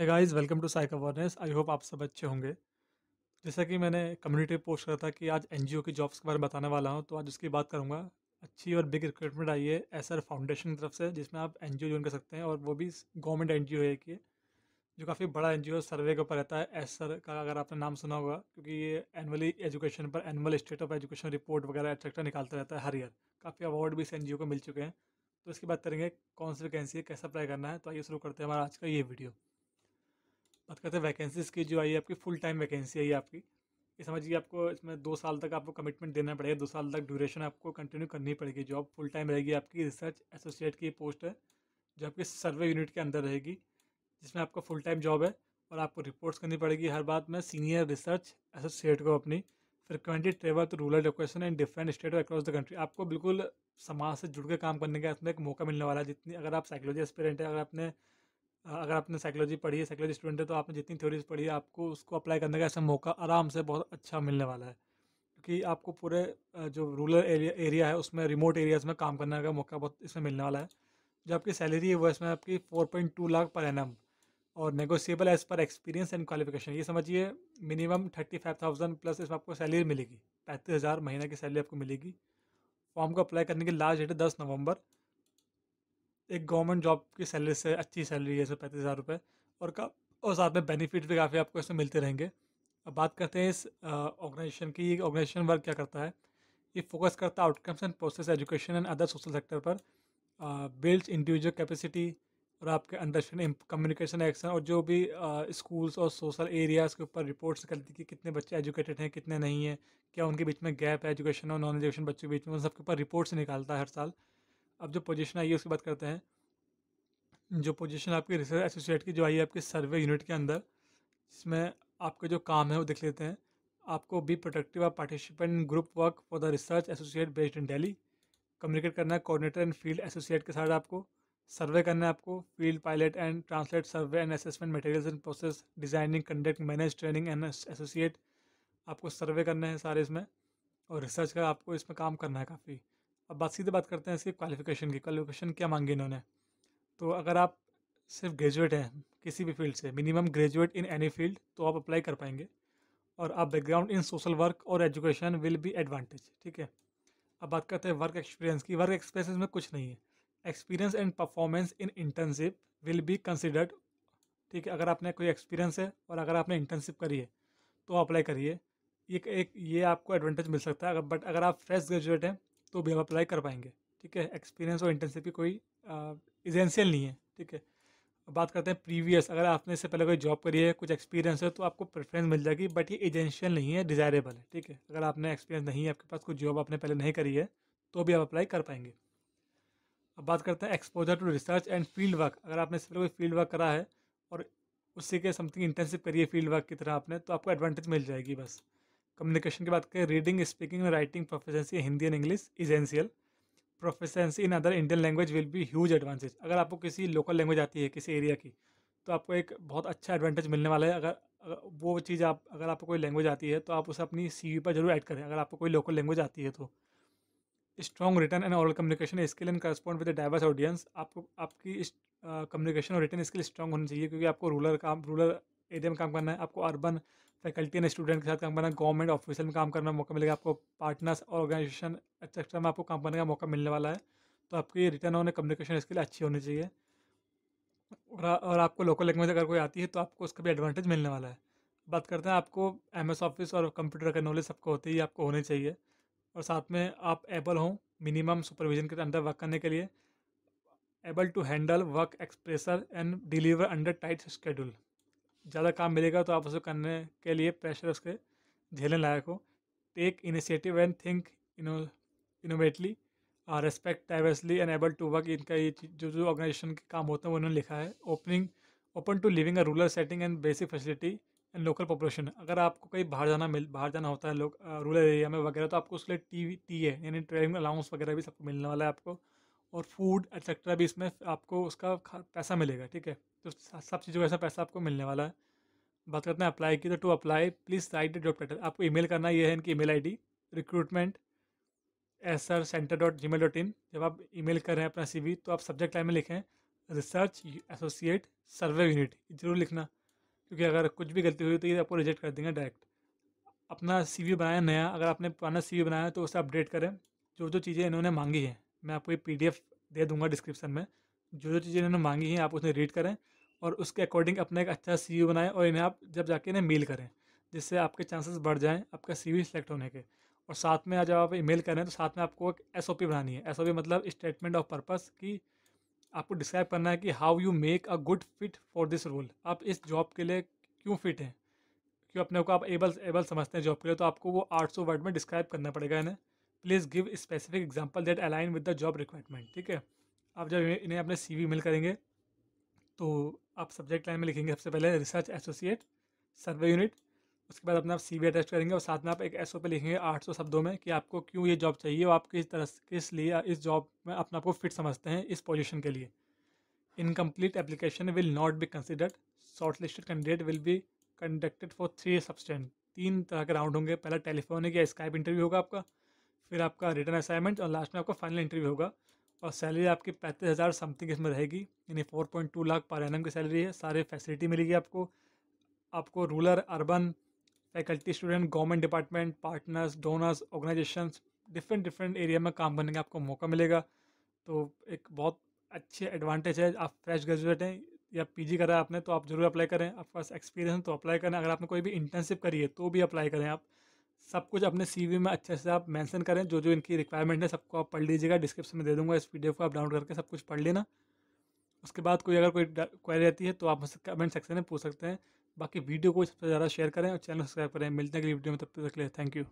है guys welcome to psych awareness I hope आप सब अच्छे होंगे जैसा कि मैंने कम्युनिटी पोस्ट करा था कि आज एन की जॉब्स के बारे में बताने वाला हूँ तो आज उसकी बात करूँगा अच्छी और बिग रिक्रूटमेंट आई है एस फाउंडेशन की तरफ से जिसमें आप एन ज्वाइन कर सकते हैं और वो भी गवर्नमेंट एन है एक जो काफ़ी बड़ा एन सर्वे के ऊपर रहता है एस का अगर आपने नाम सुना होगा क्योंकि ये एनुअली एजुकेशन पर annual state of education report वगैरह एक्सेट्रा निकालता रहता है हर ईयर काफ़ी अवार्ड भी इस एन को मिल चुके हैं तो इसकी बात करेंगे कौन सी वैकेंसी है कैसे अप्लाई करना है तो आइए शुरू करते हैं हमारा आज का ये वीडियो बात करते हैं वैकेंसीज की जो आई है आपकी फुल टाइम वैकेंसी आई है आपकी ये समझिए आपको इसमें दो साल तक आपको कमिटमेंट देना पड़ेगा दो साल तक ड्यूरेशन आपको कंटिन्यू करनी पड़ेगी जॉब फुल टाइम रहेगी आपकी रिसर्च एसोसिएट की पोस्ट है जो आपके सर्वे यूनिट के अंदर रहेगी जिसमें आपका फुल टाइम जॉब है और आपको रिपोर्ट्स करनी पड़ेगी हर बात में सीनियर रिसर्च एसोसिएट को अपनी frequently travel to rural location in different state across the country आपको बिल्कुल समाज से जुड़ के काम करने का इसमें एक मौका मिलने वाला है जितनी अगर आप साइकोलॉजी एक्सपेरेंट है अगर आपने अगर आपने साइकोलॉजी पढ़ी है साइकोलॉजी स्टूडेंट है तो आपने जितनी थ्योरीज पढ़ी है आपको उसको अप्लाई करने का ऐसा मौका आराम से बहुत अच्छा मिलने वाला है क्योंकि आपको पूरे जो रूरल एरिया एरिया है उसमें रिमोट एरियाज़ में काम करने का मौका बहुत इसमें मिलने वाला है जो आपकी सैलरी है वो इसमें आपकी four point two lakh per annum और negotiable as per experience and qualification ये समझिए minimum thirty five thousand plus इसमें आपको सैलरी मिलेगी पैंतीस हज़ार महीने की सैलरी आपको मिलेगी फॉर्म को अप्लाई करने की लास्ट डेट है दस नवंबर एक गवर्नमेंट जॉब की सैलरी से अच्छी सैलरी है सौ पैंतीस हज़ार रुपये और का और साथ में बेनिफिट भी काफ़ी आपको इसमें मिलते रहेंगे अब बात करते हैं इस ऑर्गेनाइजेशन की ये ऑर्गेनाइजेशन वर्क क्या करता है ये फोकस करता है outcomes and process education and other social sector पर बिल्ड इंडिविजुअल कैपेसिटी और आपके अंडरस्टैंड कम्युनिकेशन एक्शन और जो भी स्कूल्स और सोशल एरियाज़ के ऊपर रिपोर्ट्स निकलती कि कितने बच्चे एजुकेटेड हैं कितने नहीं हैं क्या उनके बीच में गैप है एजुकेशन और नॉन एजुकेशन बच्चों के बीच में उन सबके ऊपर रिपोर्ट्स निकालता है हर साल अब जो पोजीशन आई है उसकी बात करते हैं जो पोजीशन आपकी रिसर्च एसोसिएट की जो आई है आपके सर्वे यूनिट के अंदर जिसमें आपके जो काम है वो देख लेते हैं आपको बी प्रोडक्टिव आप participant group work for the research associate based in Delhi communicate करना है कोऑर्डिनेटर एंड फील्ड एसोसिएट के साथ आपको सर्वे करना है आपको field pilot and translate survey and assessment materials and process designing conduct manage training and associate आपको सर्वे करने हैं सारे इसमें और रिसर्च का आपको इसमें काम करना है काफ़ी अब बात सीधे बात करते हैं इसके क्वालिफिकेशन की क्वालिफिकेशन क्या मांगी इन्होंने तो अगर आप सिर्फ ग्रेजुएट हैं किसी भी फील्ड से minimum graduate in any field तो आप अप्लाई कर पाएंगे और आप बैकग्राउंड इन सोशल वर्क और एजुकेशन विल बी एडवांटेज ठीक है अब बात करते हैं वर्क एक्सपीरियंस की वर्क एक्सपीरियंस में कुछ नहीं है experience and performance in internship will be considered ठीक है अगर आपने कोई एक्सपीरियंस है और अगर आपने इंटर्नशिप करी है तो अप्लाई करिए एक ये आपको एडवांटेज मिल सकता है अगर बट अगर आप फ्रेश ग्रेजुएट हैं तो भी हम अप्लाई कर पाएंगे ठीक है एक्सपीरियंस और इंटर्नशिप की कोई इजेंशियल नहीं है ठीक है बात करते हैं प्रीवियस अगर आपने इससे पहले कोई जॉब करी है कुछ एक्सपीरियंस है तो आपको प्रेफरेंस मिल जाएगी बट ये एजेंशियल नहीं है डिज़ायरेबल है ठीक है अगर आपने एक्सपीरियंस नहीं है आपके पास कुछ जॉब आपने पहले नहीं करी है तो भी आप अप्लाई कर पाएंगे अब बात करते हैं exposure to research and field work अगर आपने इससे पहले कोई फील्ड वर्क करा है और उससे के समथिंग इंटर्नशिप करिए फील्ड वर्क की तरह आपने तो आपको एडवांटेज मिल जाएगी बस कम्युनिकेशन की बात करें reading speaking and writing proficiency Hindi and English essential proficiency in other Indian language will be huge advantage अगर आपको किसी लोकल लैंग्वेज आती है किसी एरिया की तो आपको एक बहुत अच्छा एडवांटेज मिलने वाला है अगर, वो चीज़ आप अगर आपको कोई लैंग्वेज आती है तो आप उसे अपनी सी पर जरूर ऐड करें अगर आपको कोई लोकल लैंग्वेज आती है तो strong written and oral communication skill and correspond with diverse audience आपको आपकी कम्युनिकेशन और रिटर्न स्किल स्ट्रॉन्ग होनी चाहिए क्योंकि आपको रूरल काम रूरल एरिया में काम करना है आपको अर्बन फैकल्टी एंड स्टूडेंट के साथ काम करना गवर्नमेंट ऑफिसर में काम करने का मौका मिलेगा आपको पार्टनर्स ऑर्गेनाइजेशन एक्सेट्रा में आपको काम करने का मौका मिलने वाला है तो आपकी रिटर्न होने कम्युनिकेशन स्किल अच्छी होनी चाहिए और, और आपको लोकल लैंग्वेज अगर कोई आती है तो आपको उसका भी एडवांटेज मिलने वाला है बात करते हैं आपको एम एस ऑफिस और कंप्यूटर का नॉलेज सबको होती ही आपको होनी चाहिए और साथ में आप एबल हों मिनिमम सुपरविजन के अंदर वर्क करने के लिए able to handle work pressure and deliver under tight schedule ज़्यादा काम मिलेगा तो आप उसे करने के लिए प्रेशर उसके झेलने लायक हो take initiative and think inno innovatively respect diversely and able to work इनका ये जो जो ऑर्गेनाइजेशन के काम होते हैं उन्होंने लिखा है opening open to living a rural setting and basic facility and local population अगर आपको कहीं बाहर जाना मिल बाहर जाना होता है लोग रूरल uh, एरिया में वगैरह तो आपको उसके लिए टी टी है यानी ट्रेवलिंग अलाउंस वगैरह भी सबको मिलने वाला है आपको और फूड एक्सेट्रा भी इसमें आपको उसका पैसा मिलेगा ठीक है तो सब चीज़ों का ऐसा पैसा आपको मिलने वाला है बात करते हैं अप्लाई की तो to apply please write the job title आपको ईमेल करना ये है इनकी email ID recruitment S R centre dot Gmail dot in जब आप ईमेल कर रहे हैं अपना सीवी तो आप सब्जेक्ट लाइन में लिखें रिसर्च एसोसिएट सर्वे यूनिट जरूर लिखना क्योंकि अगर कुछ भी गलती हुई तो ये आपको रिजेक्ट कर देंगे डायरेक्ट अपना सीवी बनाया नया अगर आपने पुराना सीवी बनाया तो उसे अपडेट करें जो जो चीज़ें इन्होंने मांगी हैं मैं आपको ये पी दे दूँगा डिस्क्रिप्शन में जो जो चीज़ें इन्होंने मांगी हैं आप उसमें रीड करें और उसके अकॉर्डिंग अपना एक अच्छा सी बनाएं और इन्हें आप जब जाके इन्हें मेल करें जिससे आपके चांसेस बढ़ जाएं आपका सी सेलेक्ट होने के और साथ में जब आप ईमेल करें तो साथ में आपको एक एस बनानी है एस मतलब स्टेटमेंट ऑफ पर्पज़ की आपको डिस्क्राइब करना है कि how you make a good fit for this role आप इस जॉब के लिए क्यों फिट हैं क्यों अपने को आप एबल एबल समझते हैं जॉब के लिए तो आपको वो 800 वर्ड में डिस्क्राइब करना पड़ेगा इन्हें please give specific example that align with the job requirement ठीक है आप जब इन्हें अपने सी वी मेल करेंगे तो आप सब्जेक्ट लाइन में लिखेंगे सबसे पहले रिसर्च एसोसिएट सर्वे यूनिट उसके बाद अपना आप सी वी अटैच करेंगे और साथ में आप एक एस ओ पे लिखेंगे आठ सौ शब्दों में कि आपको क्यों ये जॉब चाहिए और आप किस तरह किस लिए इस जॉब में अपने आपको फिट समझते हैं इस पोजिशन के लिए incomplete application will not be considered short listed candidate will be conducted for three सब्सटेंट तीन तरह के राउंड होंगे पहला टेलीफोनिक या स्काइप इंटरव्यू होगा आपका फिर आपका रिटर्न असाइनमेंट और लास्ट में आपका फाइनल इंटरव्यू होगा और सैलरी आपकी पैंतीस हज़ार समथिंग इसमें रहेगी यानी four point two lakh per N की सैलरी है सारे फैसिलिटी मिलेगी आपको आपको rural urban faculty student government department partners donors organisation different different area में काम करने का आपको मौका मिलेगा तो एक बहुत अच्छे एडवांटेज है आप फ्रेश ग्रेजुएट हैं या पीजी करा आपने तो आप जरूर अप्लाई करें आपके पास एक्सपीरियंस तो अप्लाई करें अगर आपने कोई भी इंटर्नशिप करी है तो भी अप्लाई करें आप सब कुछ अपने सीवी में अच्छे से आप मेंशन करें जो जो इनकी रिक्वायरमेंट है सबको आप पढ़ लीजिएगा डिस्क्रिप्शन में दे दूंगा इस पीडीएफ को आप डाउनलोड करके सब कुछ पढ़ लेना उसके बाद कोई अगर कोई क्वेरी रहती है तो आप मुझसे कमेंट सेक्शन में पूछ सकते हैं बाकी वीडियो को सबसे ज़्यादा शेयर करें और चैनल सब्सक्राइब करें मिलते हैं अगली वीडियो में तब तक के लिए थैंक यू